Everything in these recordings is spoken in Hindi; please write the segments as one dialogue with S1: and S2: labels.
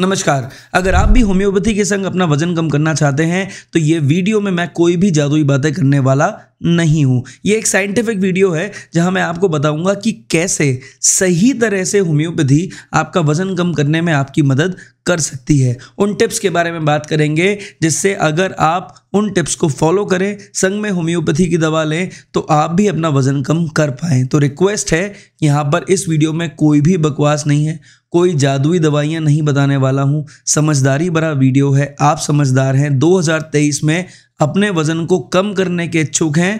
S1: नमस्कार अगर आप भी होम्योपैथी के संग अपना वजन कम करना चाहते हैं तो ये वीडियो में मैं कोई भी जादुई बातें करने वाला नहीं हूँ ये एक साइंटिफिक वीडियो है जहाँ मैं आपको बताऊंगा कि कैसे सही तरह से होम्योपैथी आपका वजन कम करने में आपकी मदद कर सकती है उन टिप्स के बारे में बात करेंगे जिससे अगर आप उन टिप्स को फॉलो करें संग में होम्योपैथी की दवा लें तो आप भी अपना वजन कम कर पाएँ तो रिक्वेस्ट है यहाँ पर इस वीडियो में कोई भी बकवास नहीं है कोई जादुई दवाइयां नहीं बताने वाला हूं समझदारी भरा वीडियो है आप समझदार हैं 2023 में अपने वजन को कम करने के इच्छुक हैं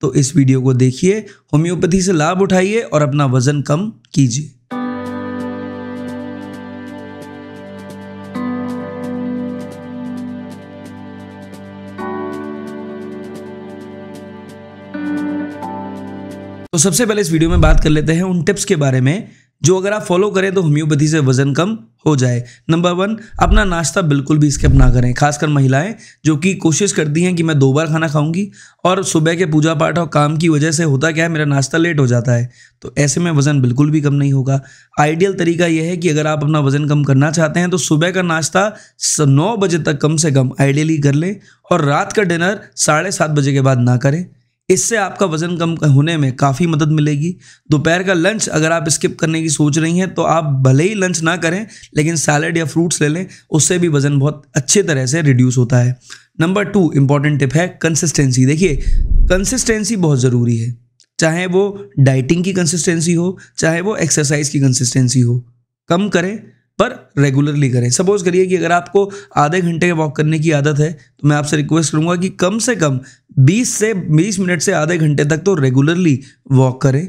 S1: तो इस वीडियो को देखिए होम्योपैथी से लाभ उठाइए और अपना वजन कम कीजिए तो सबसे पहले इस वीडियो में बात कर लेते हैं उन टिप्स के बारे में जो अगर आप फॉलो करें तो होम्योपैथी से वजन कम हो जाए नंबर वन अपना नाश्ता बिल्कुल भी स्किप ना करें खासकर महिलाएं जो कि कोशिश करती हैं कि मैं दो बार खाना खाऊंगी और सुबह के पूजा पाठ और काम की वजह से होता क्या है मेरा नाश्ता लेट हो जाता है तो ऐसे में वज़न बिल्कुल भी कम नहीं होगा आइडियल तरीका यह है कि अगर आप अपना वज़न कम करना चाहते हैं तो सुबह का नाश्ता नौ बजे तक कम से कम आइडियली कर लें और रात का डिनर साढ़े सात बजे के बाद ना करें इससे आपका वज़न कम होने में काफ़ी मदद मिलेगी दोपहर का लंच अगर आप स्किप करने की सोच रही हैं तो आप भले ही लंच ना करें लेकिन सैलड या फ्रूट्स ले लें उससे भी वज़न बहुत अच्छे तरह से रिड्यूस होता है नंबर टू इम्पॉर्टेंट टिप है कंसिस्टेंसी देखिए कंसिस्टेंसी बहुत ज़रूरी है चाहे वो डाइटिंग की कंसिस्टेंसी हो चाहे वो एक्सरसाइज की कंसिस्टेंसी हो कम करें पर रेगुलरली करें सपोज करिए कि अगर आपको आधे घंटे के वॉक करने की आदत है तो मैं आपसे रिक्वेस्ट करूंगा कि कम से कम 20 से 20 मिनट से आधे घंटे तक तो रेगुलरली वॉक करें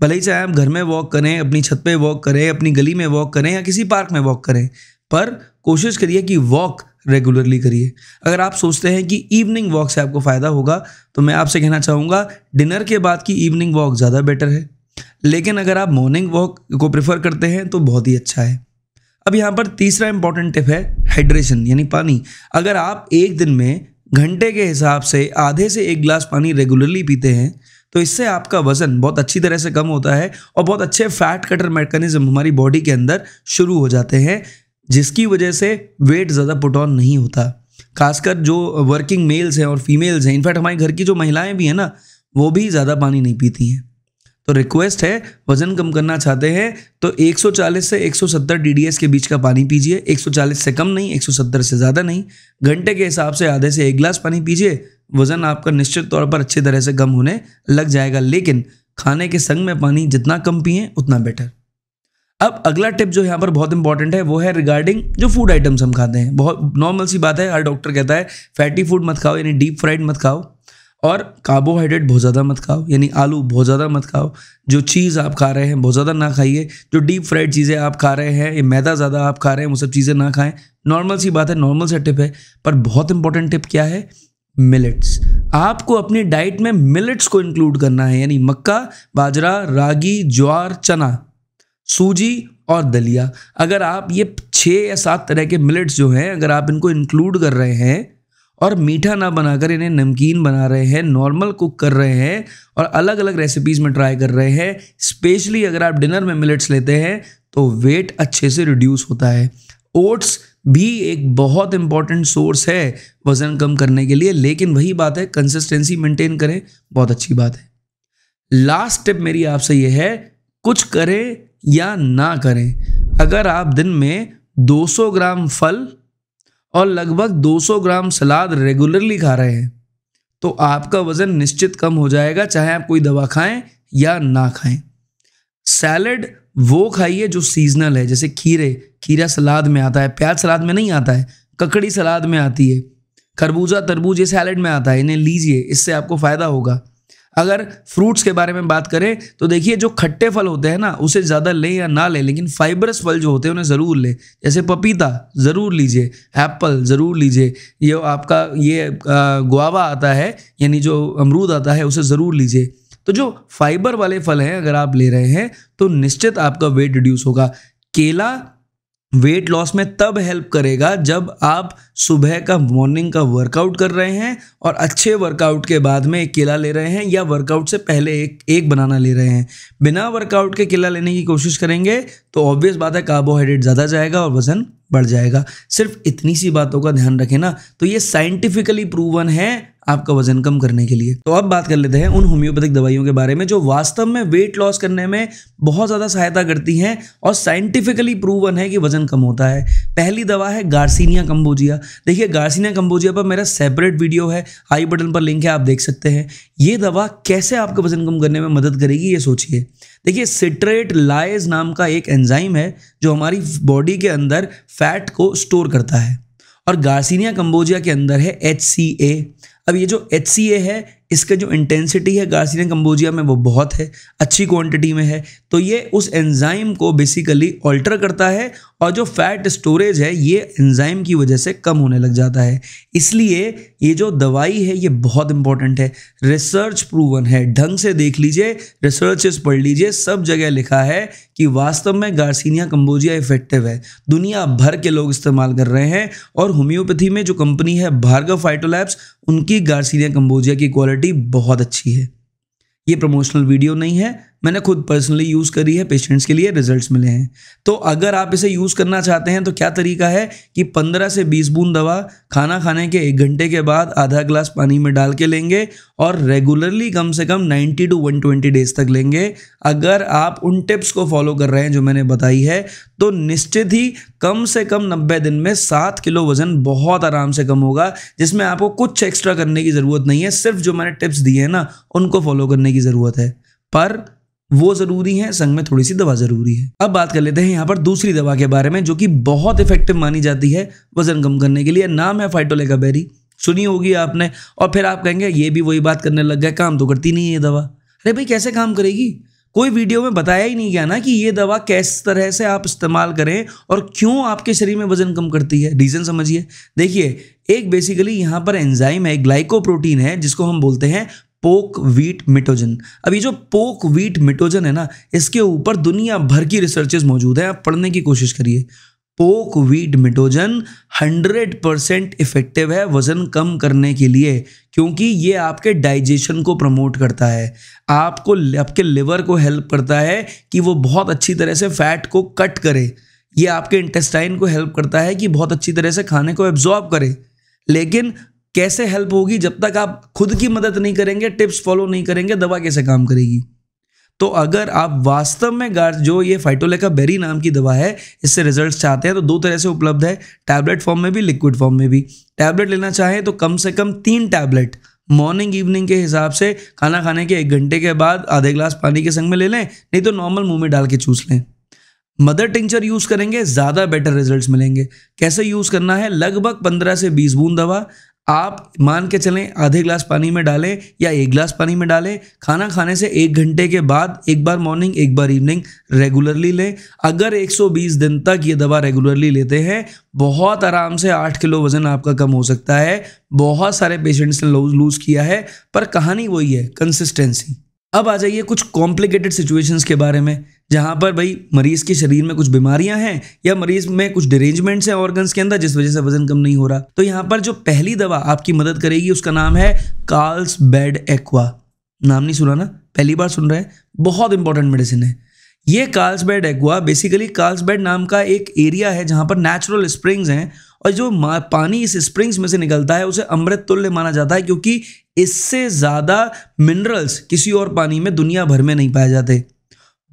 S1: भले ही चाहे आप घर में वॉक करें अपनी छत पे वॉक करें अपनी गली में वॉक करें या किसी पार्क में वॉक करें पर कोशिश करिए कि वॉक रेगुलरली करिए अगर आप सोचते हैं कि इवनिंग वॉक से आपको फ़ायदा होगा तो मैं आपसे कहना चाहूँगा डिनर के बाद की इवनिंग वॉक ज़्यादा बेटर है लेकिन अगर आप मॉर्निंग वॉक को प्रेफर करते हैं तो बहुत ही अच्छा है अब यहाँ पर तीसरा इंपॉर्टेंट टिप है हाइड्रेशन यानी पानी अगर आप एक दिन में घंटे के हिसाब से आधे से एक गिलास पानी रेगुलरली पीते हैं तो इससे आपका वजन बहुत अच्छी तरह से कम होता है और बहुत अच्छे फैट कटर मैकेनिज्म हमारी बॉडी के अंदर शुरू हो जाते हैं जिसकी वजह से वेट ज़्यादा पुट ऑन नहीं होता खासकर जो वर्किंग मेल्स हैं और फीमेल्स हैं इनफैक्ट हमारे घर की जो महिलाएं भी हैं ना वो भी ज़्यादा पानी नहीं पीती हैं तो रिक्वेस्ट है वजन कम करना चाहते हैं तो 140 से 170 डीडीएस के बीच का पानी पीजिए 140 से कम नहीं 170 से ज़्यादा नहीं घंटे के हिसाब से आधे से एक गिलास पानी पीजिए वज़न आपका निश्चित तौर पर अच्छी तरह से कम होने लग जाएगा लेकिन खाने के संग में पानी जितना कम पिए उतना बेटर अब अगला टिप जो यहाँ पर बहुत इंपॉर्टेंट है वो है रिगार्डिंग जो फूड आइटम्स हम खाते हैं बहुत नॉर्मल सी बात है हर डॉक्टर कहता है फैटी फूड मत खाओ यानी डीप फ्राइड मत खाओ और कार्बोहाइड्रेट बहुत ज़्यादा मत खाओ यानी आलू बहुत ज़्यादा मत खाओ जो चीज़ आप खा रहे हैं बहुत ज़्यादा ना खाइए जो डीप फ्राइड चीज़ें आप खा रहे हैं ये मैदा ज़्यादा आप खा रहे हैं वो सब चीज़ें ना खाएं नॉर्मल सी बात है नॉर्मल सा टिप है पर बहुत इंपॉर्टेंट टिप क्या है मिलेट्स आपको अपनी डाइट में मिलेट्स को इंक्लूड करना है यानी मक्का बाजरा रागी ज्वार चना सूजी और दलिया अगर आप ये छः या सात तरह के मिलेट्स जो हैं अगर आप इनको इंक्लूड कर रहे हैं और मीठा ना बनाकर इन्हें नमकीन बना रहे हैं नॉर्मल कुक कर रहे हैं और अलग अलग रेसिपीज़ में ट्राई कर रहे हैं स्पेशली अगर आप डिनर में मिलेट्स लेते हैं तो वेट अच्छे से रिड्यूस होता है ओट्स भी एक बहुत इंपॉर्टेंट सोर्स है वज़न कम करने के लिए लेकिन वही बात है कंसिस्टेंसी मेंटेन करें बहुत अच्छी बात है लास्ट टिप मेरी आपसे यह है कुछ करें या ना करें अगर आप दिन में 200 ग्राम फल और लगभग 200 ग्राम सलाद रेगुलरली खा रहे हैं तो आपका वज़न निश्चित कम हो जाएगा चाहे आप कोई दवा खाएं या ना खाएं सैलड वो खाइए जो सीजनल है जैसे खीरे खीरा सलाद में आता है प्याज सलाद में नहीं आता है ककड़ी सलाद में आती है खरबूजा तरबूज ये सैलड में आता है इन्हें लीजिए इससे आपको फ़ायदा होगा अगर फ्रूट्स के बारे में बात करें तो देखिए जो खट्टे फल होते हैं ना उसे ज़्यादा लें या ना लें लेकिन फाइबरस फल जो होते हैं उन्हें ज़रूर लें जैसे पपीता ज़रूर लीजिए एप्पल ज़रूर लीजिए ये आपका ये गुआवा आता है यानी जो अमरूद आता है उसे ज़रूर लीजिए तो जो फाइबर वाले फल हैं अगर आप ले रहे हैं तो निश्चित आपका वेट रिड्यूस होगा केला वेट लॉस में तब हेल्प करेगा जब आप सुबह का मॉर्निंग का वर्कआउट कर रहे हैं और अच्छे वर्कआउट के बाद में एक केला ले रहे हैं या वर्कआउट से पहले एक एक बनाना ले रहे हैं बिना वर्कआउट के केला लेने की कोशिश करेंगे तो ऑब्वियस बात है कार्बोहाइड्रेट ज़्यादा जाएगा और वज़न बढ़ जाएगा सिर्फ इतनी सी बातों का ध्यान रखें ना तो ये साइंटिफिकली प्रूवन है आपका वजन कम करने के लिए तो अब बात कर लेते हैं उन होम्योपैथिक दवाइयों के बारे में जो वास्तव में वेट लॉस करने में बहुत ज़्यादा सहायता करती हैं और साइंटिफिकली प्रूवन है कि वजन कम होता है पहली दवा है गार्सिनिया कम्बोजिया देखिए गार्सिनिया कम्बोजिया पर मेरा सेपरेट वीडियो है आई बटन पर लिंक है आप देख सकते हैं ये दवा कैसे आपका वजन कम करने में मदद करेगी ये सोचिए देखिए सिट्रेट लाइज नाम का एक एंजाइम है जो हमारी बॉडी के अंदर फैट को स्टोर करता है और गार्सिनिया कंबोजिया के अंदर है एच अब ये जो एच है इसका जो इंटेंसिटी है गार्सिनिया कम्बोजिया में वो बहुत है अच्छी क्वांटिटी में है तो ये उस एंजाइम को बेसिकली ऑल्टर करता है और जो फैट स्टोरेज है ये एंजाइम की वजह से कम होने लग जाता है इसलिए ये जो दवाई है ये बहुत इंपॉर्टेंट है रिसर्च प्रूवन है ढंग से देख लीजिए रिसर्चेस पढ़ लीजिए सब जगह लिखा है कि वास्तव में गार्सिनिया कम्बोजिया इफेक्टिव है दुनिया भर के लोग इस्तेमाल कर रहे हैं और होम्योपैथी में जो कंपनी है भार्गव फाइटोलैब्स उनकी गार्सिनिया कम्बोजिया की क्वालिटी बहुत अच्छी है ये प्रमोशनल वीडियो नहीं है मैंने खुद पर्सनली यूज़ करी है पेशेंट्स के लिए रिजल्ट्स मिले हैं तो अगर आप इसे यूज़ करना चाहते हैं तो क्या तरीका है कि 15 से 20 बूंद दवा खाना खाने के एक घंटे के बाद आधा ग्लास पानी में डाल के लेंगे और रेगुलरली कम से कम 90 टू 120 डेज तक लेंगे अगर आप उन टिप्स को फॉलो कर रहे हैं जो मैंने बताई है तो निश्चित ही कम से कम नब्बे दिन में सात किलो वजन बहुत आराम से कम होगा जिसमें आपको कुछ एक्स्ट्रा करने की ज़रूरत नहीं है सिर्फ जो मैंने टिप्स दिए हैं ना उनको फॉलो करने की ज़रूरत है पर वो जरूरी है संग में थोड़ी सी दवा जरूरी है अब बात कर लेते हैं यहाँ पर दूसरी दवा के बारे में जो कि बहुत इफेक्टिव मानी जाती है वजन कम करने के लिए नाम है फाइटोलेगा बेरी सुनी होगी आपने और फिर आप कहेंगे ये भी वही बात करने लग गए काम तो करती नहीं है ये दवा अरे भाई कैसे काम करेगी कोई वीडियो में बताया ही नहीं गया ना कि ये दवा किस तरह से आप इस्तेमाल करें और क्यों आपके शरीर में वजन कम करती है रीज़न समझिए देखिए एक बेसिकली यहाँ पर एंजाइम है ग्लाइकोप्रोटीन है जिसको हम बोलते हैं पोक वीट मिटोजन अब ये जो पोक वीट मिटोजन है ना इसके ऊपर दुनिया भर की रिसर्चेज मौजूद है आप पढ़ने की कोशिश करिए पोक वीट मिटोजन 100 परसेंट इफेक्टिव है वज़न कम करने के लिए क्योंकि ये आपके डाइजेशन को प्रमोट करता है आपको आपके लिवर को हेल्प करता है कि वो बहुत अच्छी तरह से फैट को कट करे ये आपके इंटेस्टाइन को हेल्प करता है कि बहुत अच्छी तरह से खाने को एब्जॉर्ब करे लेकिन कैसे हेल्प होगी जब तक आप खुद की मदद नहीं करेंगे टिप्स फॉलो नहीं करेंगे दवा कैसे काम करेगी तो अगर आप वास्तव में गार्ड जो ये फाइटोलेका बेरी नाम की दवा है इससे रिजल्ट्स चाहते हैं तो दो तरह से उपलब्ध है टैबलेट फॉर्म में भी लिक्विड फॉर्म में भी टैबलेट लेना चाहें तो कम से कम तीन टैबलेट मॉर्निंग इवनिंग के हिसाब से खाना खाने के एक घंटे के बाद आधे ग्लास पानी के संग में ले लें नहीं तो नॉर्मल मुंह में डाल के चूस लें मदर टिंचर यूज़ करेंगे ज़्यादा बेटर रिजल्ट्स मिलेंगे कैसे यूज़ करना है लगभग पंद्रह से बीस बूंद दवा आप मान के चलें आधे ग्लास पानी में डालें या एक ग्लास पानी में डालें खाना खाने से एक घंटे के बाद एक बार मॉर्निंग एक बार इवनिंग रेगुलरली लें अगर 120 दिन तक ये दवा रेगुलरली लेते हैं बहुत आराम से आठ किलो वजन आपका कम हो सकता है बहुत सारे पेशेंट्स ने लूज़ किया है पर कहानी वही है कंसिस्टेंसी अब आ जाइए कुछ कॉम्प्लिकेटेड सिचुएशंस के बारे में जहाँ पर भाई मरीज़ के शरीर में कुछ बीमारियां हैं या मरीज में कुछ डिरेंजमेंट्स हैं ऑर्गन्स के अंदर जिस वजह से वजन कम नहीं हो रहा तो यहाँ पर जो पहली दवा आपकी मदद करेगी उसका नाम है कार्ल्स बेड एक्वा नाम नहीं सुना ना पहली बार सुन रहे हैं बहुत इंपॉर्टेंट मेडिसिन है ये Carlsbad aqua basically Carlsbad नाम का एक एरिया है जहाँ पर नेचुरल स्प्रिंग्स हैं और जो पानी इस स्प्रिंग्स में से निकलता है उसे अमृत तुल्य माना जाता है क्योंकि इससे ज़्यादा मिनरल्स किसी और पानी में दुनिया भर में नहीं पाए जाते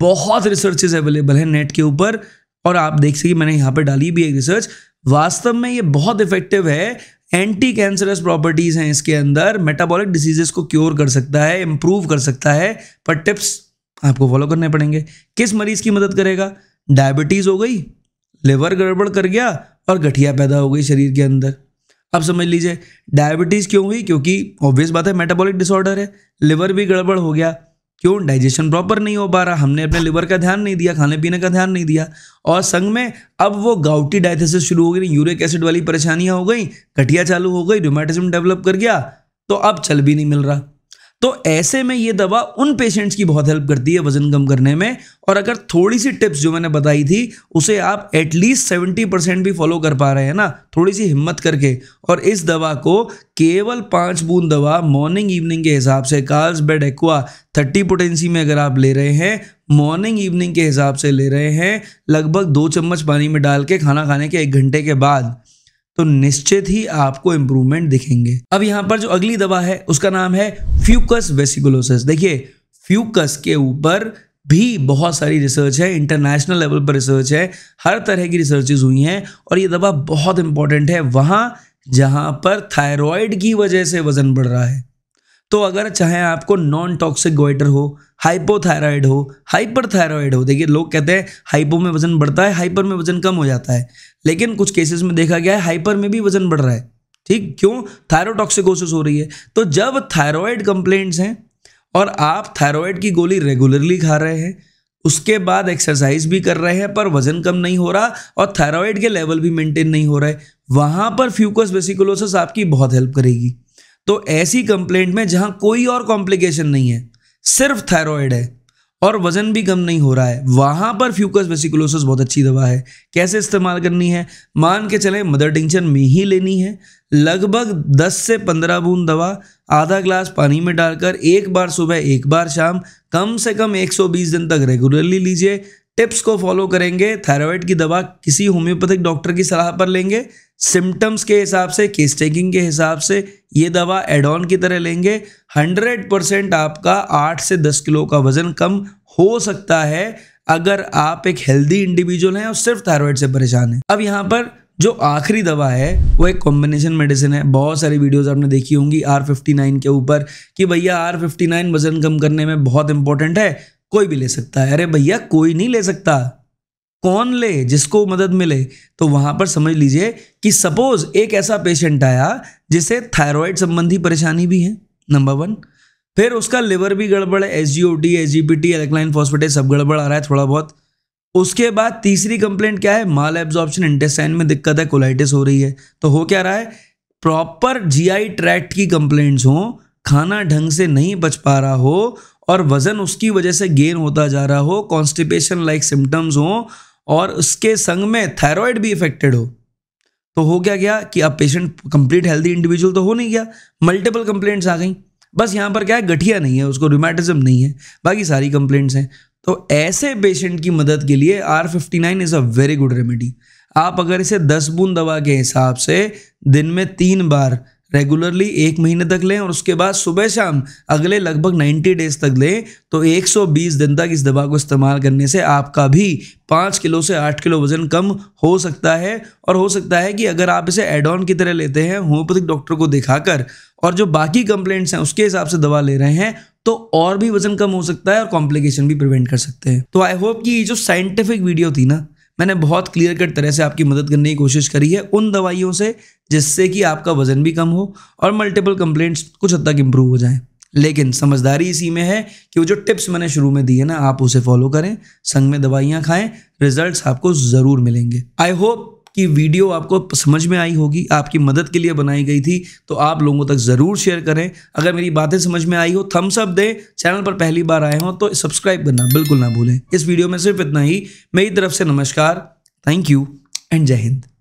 S1: बहुत रिसर्चेज अवेलेबल है नेट के ऊपर और आप देख सकिए मैंने यहाँ पर डाली भी एक रिसर्च वास्तव में ये बहुत इफेक्टिव है एंटी कैंसरस प्रॉपर्टीज हैं इसके अंदर मेटाबॉलिक डिजीजेस को क्योर कर सकता है इम्प्रूव कर सकता है पर टिप्स आपको फॉलो करने पड़ेंगे किस मरीज की मदद करेगा डायबिटीज हो गई लिवर गड़बड़ कर गया और गठिया पैदा हो गई शरीर के अंदर अब समझ लीजिए डायबिटीज़ क्यों हुई क्योंकि ऑब्वियस बात है मेटाबॉलिक डिसऑर्डर है लिवर भी गड़बड़ हो गया क्यों डाइजेशन प्रॉपर नहीं हो पा रहा हमने अपने लिवर का ध्यान नहीं दिया खाने पीने का ध्यान नहीं दिया और संग में अब वो गाउटी डायथेसिस शुरू हो गई यूरिक एसिड वाली परेशानियां हो गई घटिया चालू हो गई रोमेटिज्म डेवलप कर गया तो अब चल भी नहीं मिल रहा तो ऐसे में ये दवा उन पेशेंट्स की बहुत हेल्प करती है वजन कम करने में और अगर थोड़ी सी टिप्स जो मैंने बताई थी उसे आप एटलीस्ट सेवेंटी परसेंट भी फॉलो कर पा रहे हैं ना थोड़ी सी हिम्मत करके और इस दवा को केवल पाँच बूंद दवा मॉर्निंग इवनिंग के हिसाब से Carlsbad aqua thirty potency में अगर आप ले रहे हैं मॉर्निंग इवनिंग के हिसाब से ले रहे हैं लगभग दो चम्मच पानी में डाल के खाना खाने के एक घंटे के बाद तो निश्चित ही आपको इंप्रूवमेंट दिखेंगे अब यहां पर जो अगली दवा है उसका नाम है फ्यूकस वेसिकुलोसिस देखिए फ्यूकस के ऊपर भी बहुत सारी रिसर्च है इंटरनेशनल लेवल पर रिसर्च है हर तरह की रिसर्चेज हुई हैं और ये दवा बहुत इंपॉर्टेंट है वहां जहां पर थायराइड की वजह से वजन बढ़ रहा है तो अगर चाहे आपको नॉन टॉक्सिक गोइटर हो हाइपोथायराइड हो हाइपरथायराइड हो देखिए लोग कहते हैं हाइपो में वजन बढ़ता है हाइपर में वजन कम हो जाता है लेकिन कुछ केसेस में देखा गया है हाइपर में भी वजन बढ़ रहा है ठीक क्यों थायरोटॉक्सिकोसिस हो रही है तो जब थायरॉयड कंप्लेंट्स हैं और आप थायरॉयड की गोली रेगुलरली खा रहे हैं उसके बाद एक्सरसाइज भी कर रहे हैं पर वजन कम नहीं हो रहा और थायरॉयड के लेवल भी मेंटेन नहीं हो रहे वहाँ वहां पर फ्यूकस वेसिकुलोसिस आपकी बहुत हेल्प करेगी तो ऐसी कंप्लेंट में जहां कोई और कॉम्प्लिकेशन नहीं है सिर्फ थायरॉयड है और वजन भी कम नहीं हो रहा है वहां पर फ्यूकस वेसिकुलोसिस बहुत अच्छी दवा है कैसे इस्तेमाल करनी है मान के चले मदर टिंचन में ही लेनी है लगभग 10 से 15 बूंद दवा आधा ग्लास पानी में डालकर एक बार सुबह एक बार शाम कम से कम 120 दिन तक रेगुलरली लीजिए टिप्स को फॉलो करेंगे थायरॉयड की दवा किसी होम्योपैथिक डॉक्टर की सलाह पर लेंगे सिम्टम्स के हिसाब से केस टेकिंग के हिसाब से ये दवा एड ऑन की तरह लेंगे 100 परसेंट आपका 8 से 10 किलो का वजन कम हो सकता है अगर आप एक हेल्दी इंडिविजुअल हैं और सिर्फ थायराइड से परेशान हैं अब यहाँ पर जो आखिरी दवा है वो एक कॉम्बिनेशन मेडिसिन है बहुत सारी वीडियोस आपने देखी होंगी आर फिफ्टी नाइन के ऊपर कि भैया आर फिफ्टी नाइन वजन कम करने में बहुत इंपॉर्टेंट है कोई भी ले सकता है अरे भैया कोई नहीं ले सकता कौन ले जिसको मदद मिले तो वहां पर समझ लीजिए कि सपोज एक ऐसा पेशेंट आया जिसे थायराइड संबंधी परेशानी भी है नंबर वन फिर उसका लिवर भी गड़बड़ है S G O D S G P T alkaline phosphatase सब गड़बड़ आ रहा है थोड़ा बहुत उसके बाद तीसरी कंप्लेंट क्या है माल एब्जॉर्प्शन इंटेस्टाइन में दिक्कत है कोलाइटिस हो रही है तो हो क्या रहा है प्रॉपर जी आई ट्रैक्ट की कंप्लेंट्स हो खाना ढंग से नहीं बच पा रहा हो और वजन उसकी वजह से गेन होता जा रहा हो कॉन्स्टिपेशन लाइक सिम्टम्स हों और उसके संग में थायराइड भी इफेक्टेड हो तो हो क्या गया कि अब पेशेंट कंप्लीट हेल्दी इंडिविजुअल तो हो नहीं गया मल्टीपल कंप्लेंट्स आ गई बस यहाँ पर क्या है गठिया नहीं है उसको रोमैटिज्म नहीं है बाकी सारी कंप्लेंट्स हैं तो ऐसे पेशेंट की मदद के लिए R fifty nine is a very good remedy आप अगर इसे दस बूंद दवा के हिसाब से दिन में तीन बार रेगुलरली एक महीने तक लें और उसके बाद सुबह शाम अगले लगभग 90 डेज तक लें तो 120 दिन तक इस दवा को इस्तेमाल करने से आपका भी पाँच किलो से आठ किलो वजन कम हो सकता है और हो सकता है कि अगर आप इसे एड ऑन की तरह लेते हैं होम्योपैथिक डॉक्टर को दिखाकर और जो बाकी कंप्लेंट्स हैं उसके हिसाब से दवा ले रहे हैं तो और भी वजन कम हो सकता है और कॉम्प्लिकेशन भी प्रिवेंट कर सकते हैं तो आई होप कि ये जो साइंटिफिक वीडियो थी ना मैंने बहुत क्लियर कट तरह से आपकी मदद करने की कोशिश करी है उन दवाइयों से जिससे कि आपका वजन भी कम हो और मल्टीपल कंप्लेंट्स कुछ हद तक इम्प्रूव हो जाए लेकिन समझदारी इसी में है कि वो जो टिप्स मैंने शुरू में दी है ना आप उसे फॉलो करें संग में दवाइयाँ खाएं रिजल्ट्स आपको ज़रूर मिलेंगे आई होप कि वीडियो आपको समझ में आई होगी आपकी मदद के लिए बनाई गई थी तो आप लोगों तक ज़रूर शेयर करें अगर मेरी बातें समझ में आई हो थम्स अप दें चैनल पर पहली बार आए हों तो सब्सक्राइब करना बिल्कुल ना भूलें इस वीडियो में सिर्फ इतना ही मेरी तरफ से नमस्कार थैंक यू एंड जय हिंद